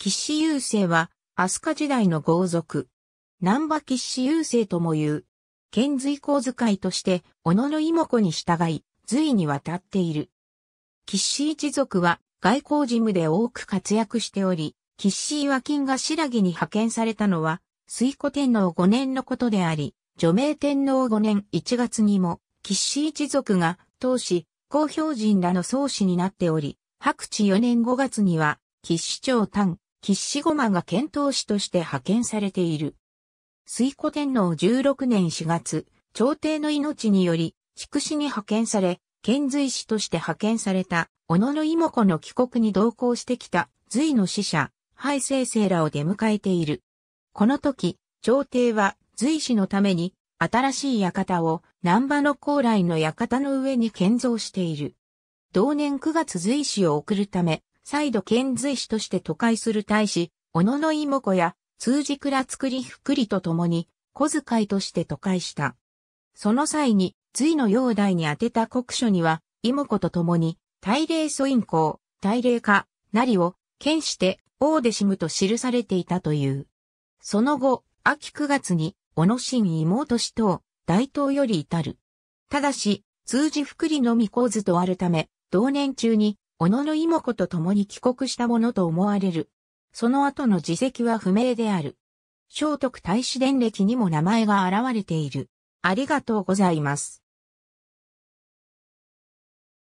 岸優生は、飛鳥時代の豪族。南波岸優生とも言う。遣隋公使いとして、小野の妹子に従い、隋に渡っている。岸一族は、外交事務で多く活躍しており、岸岩金が白木に派遣されたのは、水古天皇5年のことであり、除名天皇5年1月にも、岸一族が、当時、公表人らの創始になっており、白地4年5月には、岸長丹、吉祥駒が遣唐使として派遣されている。水古天皇16年4月、朝廷の命により、筑紫に派遣され、遣隋使として派遣された、小野妹子の帰国に同行してきた、隋の使者、敗生生らを出迎えている。この時、朝廷は、隋使のために、新しい館を、南波の高麗の館の上に建造している。同年9月隋使を送るため、再度遣隋使として都会する大使、小野の妹子や、通じ倉作り福くと共に、小遣いとして都会した。その際に、隋の容代に宛てた国書には、妹子と共に、大礼祖院公、大礼家、なりを、剣して、王でしむと記されていたという。その後、秋9月に、小野新妹氏等、大東より至る。ただし、通じ福利のみ構図とあるため、同年中に、小野妹子と共に帰国したものと思われる。その後の自責は不明である。聖徳太子伝歴にも名前が現れている。ありがとうございます。